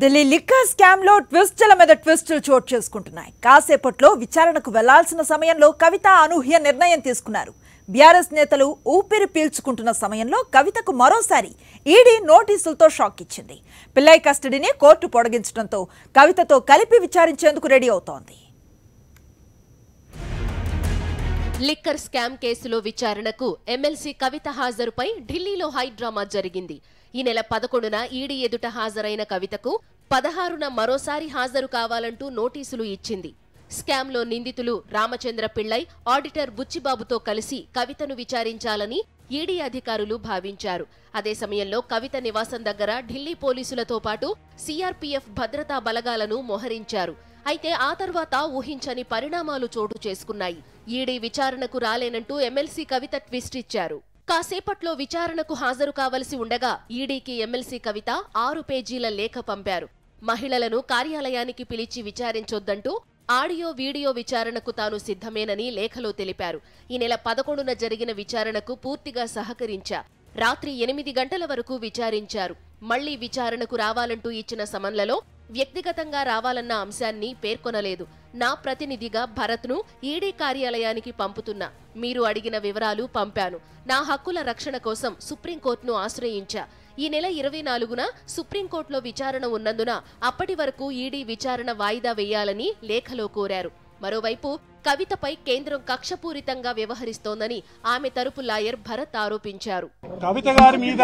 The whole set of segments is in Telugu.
ఢిల్లీ లిక్కర్ స్కామ్ లో ట్విస్టుల మీద ట్విస్టులు చోటు చేసుకుంటున్నాయి కాసేపట్లో విచారణకు వెళ్లాల్సిన సమయంలో కవిత అనూహ్య నిర్ణయం తీసుకున్నారు బీఆర్ఎస్ నేతలు ఊపిరి పీల్చుకుంటున్న సమయంలో కవితకు మరోసారి ఈడీ నోటీసులతో షాక్ ఇచ్చింది పిల్లై కస్టడీని కోర్టు పొడిగించడంతో కవితతో కలిపి విచారించేందుకు రెడీ అవుతోంది లిక్కర్ స్కామ్ కేసులో విచారణకు ఎమ్మెల్సీ కవిత హాజరుపై ఢిల్లీలో హైడ్రామా జరిగింది ఈ నెల పదకొండున ఈడీ ఎదుట హాజరైన కవితకు పదహారున మరోసారి హాజరు కావాలంటూ నోటీసులు ఇచ్చింది స్కామ్లో నిందితులు రామచంద్ర పిళ్లై ఆడిటర్ బుచ్చిబాబుతో కలిసి కవితను విచారించాలని ఈడీ అధికారులు భావించారు అదే సమయంలో కవిత నివాసం దగ్గర ఢిల్లీ పోలీసులతో పాటు సీఆర్పీఎఫ్ భద్రతా బలగాలను మోహరించారు అయితే ఆ తర్వాత ఊహించని పరిణామాలు చోటు చేసుకున్నాయి ఈడీ విచారణకు రాలేనంటూ ఎమ్మెల్సీ కవిత ట్విస్ట్ ఇచ్చారు కాసేపట్లో విచారణకు హాజరు కావలసి ఉండగా ఈడీకి ఎమ్మెల్సీ కవిత ఆరు పేజీల లేఖ పంపారు మహిళలను కార్యాలయానికి పిలిచి విచారించొద్దంటూ ఆడియో వీడియో విచారణకు తాను సిద్ధమేనని లేఖలో తెలిపారు ఈ నెల పదకొండున జరిగిన విచారణకు పూర్తిగా సహకరించా రాత్రి ఎనిమిది గంటల వరకు విచారించారు మళ్లీ విచారణకు రావాలంటూ ఇచ్చిన సమన్లలో వ్యక్తిగతంగా రావాలన్న అంశాన్ని పేర్కొనలేదు నా ప్రతినిధిగా భరత్ను ఈడీ కార్యాలయానికి పంపుతున్నా మీరు అడిగిన వివరాలు పంపాను నా హక్కుల రక్షణ కోసం సుప్రీంకోర్టును ఆశ్రయించా ఈ నెల ఇరవై నాలుగున సుప్రీంకోర్టులో విచారణ ఉన్నందున అప్పటి వరకు ఈడీ విచారణ వాయిదా వేయాలని లేఖలో కోరారు మరోవైపు కవితపై కేంద్రం కక్షపూరితంగా వ్యవహరిస్తోందని ఆమె తరపు లాయర్ భరత్ ఆరోపించారు కవిత గారి మీద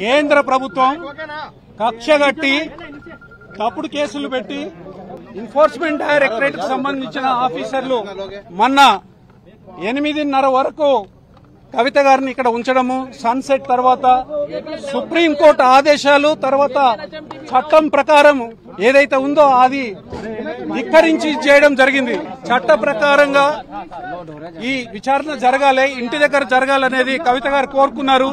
కేంద్ర ప్రభుత్వం కక్షగట్టి తప్పుడు కేసులు పెట్టి ఎన్ఫోర్స్మెంట్ డైరెక్టరేట్ కు సంబంధించిన ఆఫీసర్లు మొన్న ఎనిమిదిన్నర వరకు కవిత గారిని ఇక్కడ ఉంచడము సన్సెట్ తర్వాత సుప్రీంకోర్టు ఆదేశాలు తర్వాత చట్టం ప్రకారం ఏదైతే ఉందో అది ధిక్కరించి చేయడం జరిగింది చట్ట ప్రకారంగా ఈ విచారణ జరగాలి ఇంటి దగ్గర జరగాలనేది కవిత గారు కోరుకున్నారు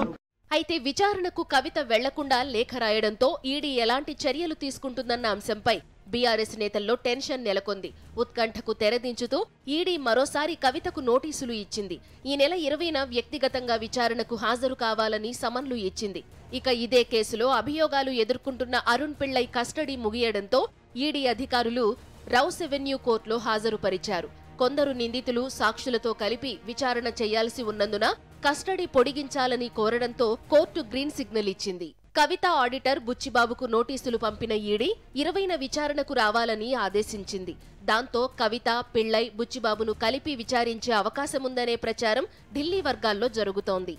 అయితే విచారణకు కవిత వెళ్లకుండా లేఖ రాయడంతో ఈడీ ఎలాంటి చర్యలు తీసుకుంటుందన్న అంశంపై బీఆర్ఎస్ నేతల్లో టెన్షన్ నెలకొంది ఉత్కంఠకు తెరదించుతూ ఈడీ మరోసారి కవితకు నోటీసులు ఇచ్చింది ఈ నెల ఇరవైన వ్యక్తిగతంగా విచారణకు హాజరు కావాలని సమన్లు ఇచ్చింది ఇక ఇదే కేసులో అభియోగాలు ఎదుర్కొంటున్న అరుణ్ పిళ్ళై కస్టడీ ముగియడంతో ఈడీ అధికారులు రౌస్ ఎవెన్యూ కోర్టులో హాజరుపరిచారు కొందరు నిందితులు సాక్షులతో కలిపి విచారణ చేయాల్సి ఉన్నందున కస్టడీ పొడిగించాలని కోరడంతో కోర్టు గ్రీన్ సిగ్నల్ ఇచ్చింది కవిత ఆడిటర్ బుచ్చిబాబుకు నోటీసులు పంపిన ఈడీ ఇరవైన విచారణకు రావాలని ఆదేశించింది దాంతో కవిత పిళ్లై బుచ్చిబాబును కలిపి విచారించే అవకాశముందనే ప్రచారం ఢిల్లీ వర్గాల్లో జరుగుతోంది